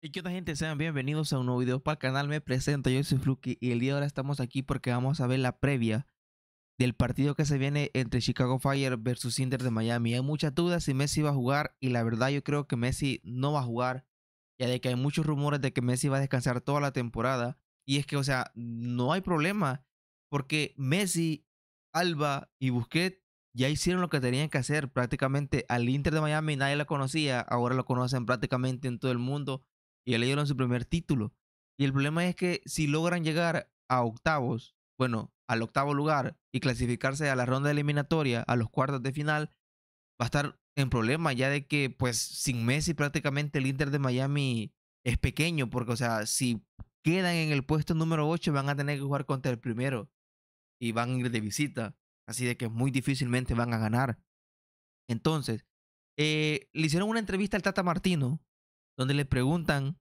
Y que otra gente sean bienvenidos a un nuevo video para el canal. Me presento, yo soy Fluki y el día de ahora estamos aquí porque vamos a ver la previa del partido que se viene entre Chicago Fire versus Inter de Miami. Hay muchas dudas si Messi va a jugar y la verdad yo creo que Messi no va a jugar, ya de que hay muchos rumores de que Messi va a descansar toda la temporada. Y es que, o sea, no hay problema porque Messi, Alba y Busquets ya hicieron lo que tenían que hacer prácticamente al Inter de Miami, nadie lo conocía, ahora lo conocen prácticamente en todo el mundo y le dieron su primer título. Y el problema es que si logran llegar a octavos, bueno, al octavo lugar y clasificarse a la ronda eliminatoria, a los cuartos de final, va a estar en problema ya de que pues sin Messi prácticamente el Inter de Miami es pequeño, porque o sea, si quedan en el puesto número 8 van a tener que jugar contra el primero y van a ir de visita, así de que muy difícilmente van a ganar. Entonces, eh, le hicieron una entrevista al Tata Martino donde le preguntan,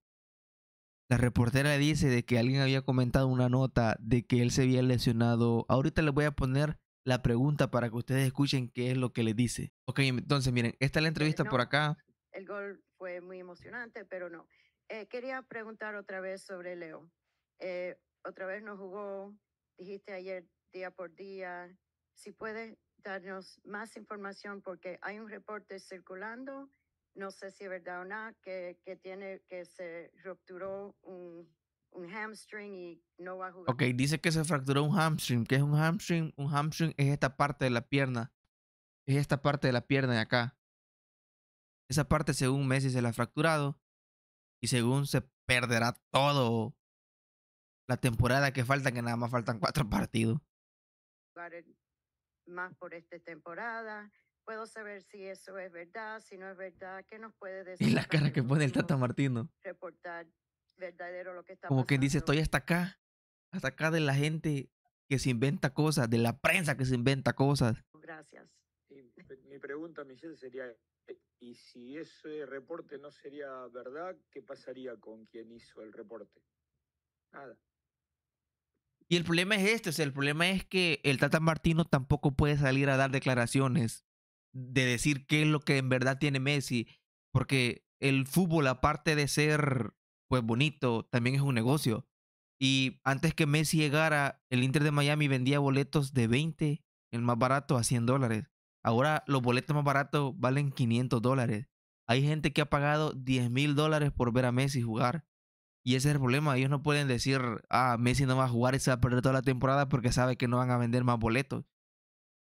la reportera le dice de que alguien había comentado una nota de que él se había lesionado. Ahorita les voy a poner la pregunta para que ustedes escuchen qué es lo que le dice. Ok, entonces miren, esta la entrevista por acá. El gol fue muy emocionante, pero no. Eh, quería preguntar otra vez sobre Leo. Eh, otra vez no jugó, dijiste ayer día por día. Si puedes darnos más información porque hay un reporte circulando no sé si es verdad o no, que, tiene, que se rupturó un, un, hamstring y no va a jugar. Ok, dice que se fracturó un hamstring. ¿Qué es un hamstring? Un hamstring es esta parte de la pierna. Es esta parte de la pierna de acá. Esa parte, según Messi, se la ha fracturado. Y según se perderá todo la temporada que falta, que nada más faltan cuatro partidos. Más por esta temporada puedo saber si eso es verdad, si no es verdad, qué nos puede decir. Y la cara que pone el Tata Martino. Reportar verdadero lo que está Como quien dice, estoy hasta acá, hasta acá de la gente que se inventa cosas, de la prensa que se inventa cosas. Gracias. mi pregunta, Michelle, sería, eh, ¿y si ese reporte no sería verdad, qué pasaría con quien hizo el reporte? Nada. Y el problema es este, el problema es que el Tata Martino tampoco puede salir a dar declaraciones de decir qué es lo que en verdad tiene Messi, porque el fútbol, aparte de ser pues bonito, también es un negocio. Y antes que Messi llegara, el Inter de Miami vendía boletos de 20, el más barato, a 100 dólares. Ahora los boletos más baratos valen 500 dólares. Hay gente que ha pagado 10 mil dólares por ver a Messi jugar. Y ese es el problema. Ellos no pueden decir, ah, Messi no va a jugar y se va a perder toda la temporada porque sabe que no van a vender más boletos.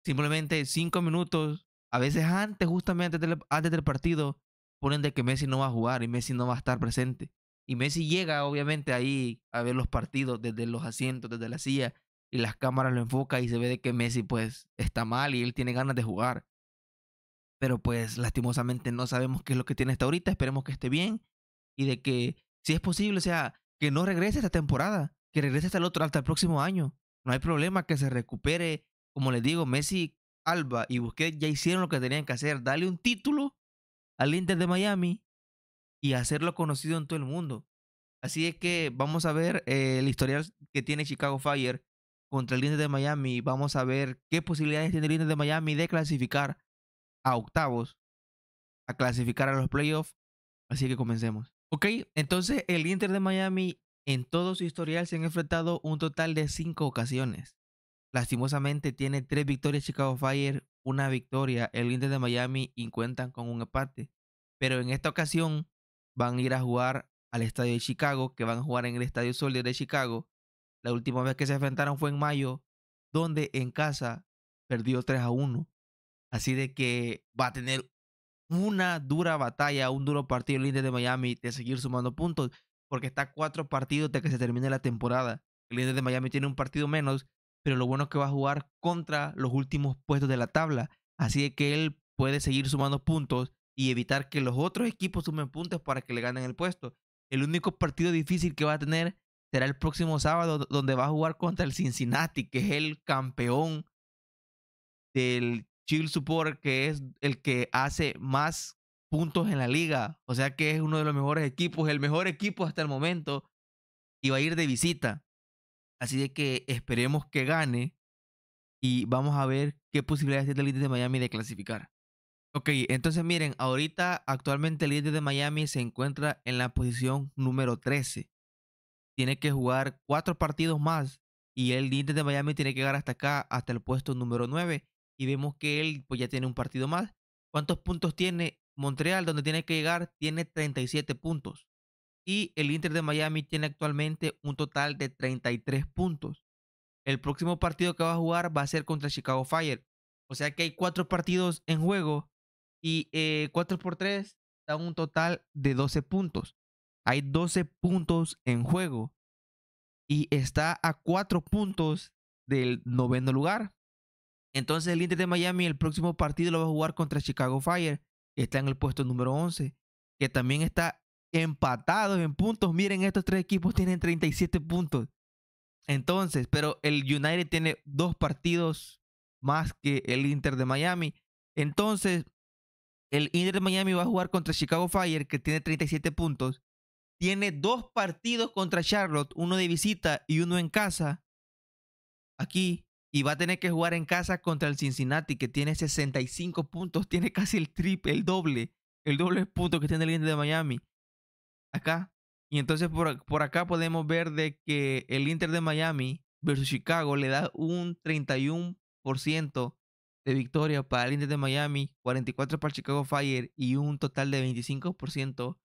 Simplemente 5 minutos a veces antes, justamente antes del, partido, ponen de que Messi no va a jugar y Messi no va a estar presente. Y Messi llega, obviamente, ahí a ver los partidos desde los asientos, desde la silla, y las cámaras lo enfocan y se ve de que Messi, pues, está mal y él tiene ganas de jugar. Pero, pues, lastimosamente no sabemos qué es lo que tiene hasta ahorita. Esperemos que esté bien y de que, si es posible, o sea, que no regrese esta temporada, que regrese hasta el otro, hasta el próximo año. No hay problema que se recupere. Como les digo, Messi Alba y busqué ya hicieron lo que tenían que hacer, darle un título al Inter de Miami y hacerlo conocido en todo el mundo. Así es que vamos a ver eh, el historial que tiene Chicago Fire contra el Inter de Miami. Vamos a ver qué posibilidades tiene el Inter de Miami de clasificar a octavos, a clasificar a los playoffs. Así que comencemos. Ok, entonces el Inter de Miami en todo su historial se han enfrentado un total de cinco ocasiones. Lastimosamente tiene tres victorias Chicago Fire, una victoria el Inter de Miami y cuentan con un empate. Pero en esta ocasión van a ir a jugar al estadio de Chicago, que van a jugar en el estadio Soldier de Chicago. La última vez que se enfrentaron fue en mayo, donde en casa perdió 3 a 1. Así de que va a tener una dura batalla, un duro partido el Inter de Miami de seguir sumando puntos, porque está cuatro partidos de que se termine la temporada. El Inter de Miami tiene un partido menos pero lo bueno es que va a jugar contra los últimos puestos de la tabla. Así que él puede seguir sumando puntos y evitar que los otros equipos sumen puntos para que le ganen el puesto. El único partido difícil que va a tener será el próximo sábado, donde va a jugar contra el Cincinnati, que es el campeón del Chill Support, que es el que hace más puntos en la liga. O sea que es uno de los mejores equipos, el mejor equipo hasta el momento, y va a ir de visita. Así de que esperemos que gane y vamos a ver qué posibilidades tiene el líder de Miami de clasificar. Ok, entonces miren, ahorita actualmente el líder de Miami se encuentra en la posición número 13. Tiene que jugar cuatro partidos más y el líder de Miami tiene que llegar hasta acá, hasta el puesto número 9. Y vemos que él pues, ya tiene un partido más. ¿Cuántos puntos tiene Montreal, donde tiene que llegar? Tiene 37 puntos y el Inter de Miami tiene actualmente un total de 33 puntos. El próximo partido que va a jugar va a ser contra Chicago Fire. O sea que hay cuatro partidos en juego y eh, cuatro 4 por 3 da un total de 12 puntos. Hay 12 puntos en juego y está a 4 puntos del noveno lugar. Entonces el Inter de Miami el próximo partido lo va a jugar contra Chicago Fire, está en el puesto número 11, que también está empatados en puntos. Miren, estos tres equipos tienen 37 puntos. Entonces, pero el United tiene dos partidos más que el Inter de Miami. Entonces, el Inter de Miami va a jugar contra Chicago Fire, que tiene 37 puntos. Tiene dos partidos contra Charlotte, uno de visita y uno en casa. Aquí. Y va a tener que jugar en casa contra el Cincinnati, que tiene 65 puntos. Tiene casi el triple, el doble. El doble punto que tiene el Inter de Miami acá. Y entonces por, acá podemos ver de que el Inter de Miami versus Chicago le da un 31% de victoria para el Inter de Miami, 44% para el Chicago Fire y un total de 25%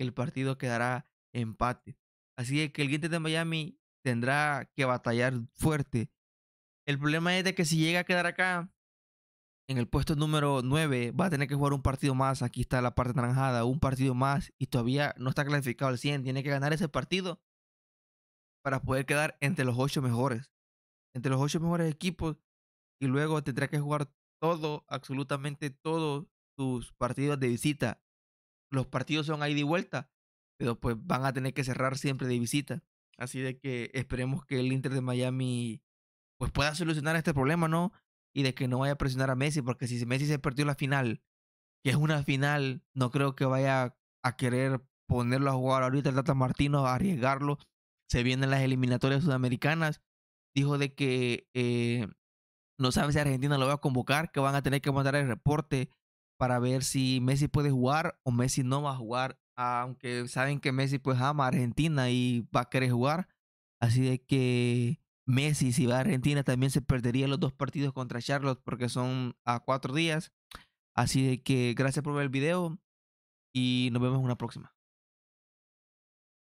el partido quedará empate. Así que el Inter de Miami tendrá que batallar fuerte. El problema es de que si llega a quedar acá, en el puesto número 9 va a tener que jugar un partido más. Aquí está la parte tranjada, un partido más y todavía no está clasificado al 100. Tiene que ganar ese partido para poder quedar entre los 8 mejores. Entre los 8 mejores equipos y luego tendrá que jugar todo, absolutamente todos sus partidos de visita. Los partidos son ahí de vuelta, pero pues van a tener que cerrar siempre de visita. Así de que esperemos que el Inter de Miami pues pueda solucionar este problema, ¿no? y de que no vaya a presionar a Messi, porque si Messi se perdió la final, que es una final, no creo que vaya a querer ponerlo a jugar ahorita el Tata Martino, a arriesgarlo. Se vienen las eliminatorias sudamericanas. Dijo de que eh, no sabe si Argentina lo va a convocar, que van a tener que mandar el reporte para ver si Messi puede jugar o Messi no va a jugar, aunque saben que Messi pues ama a Argentina y va a querer jugar. Así de que Messi, si va a Argentina, también se perdería los dos partidos contra Charlotte porque son a cuatro días. Así que gracias por ver el video y nos vemos en una próxima.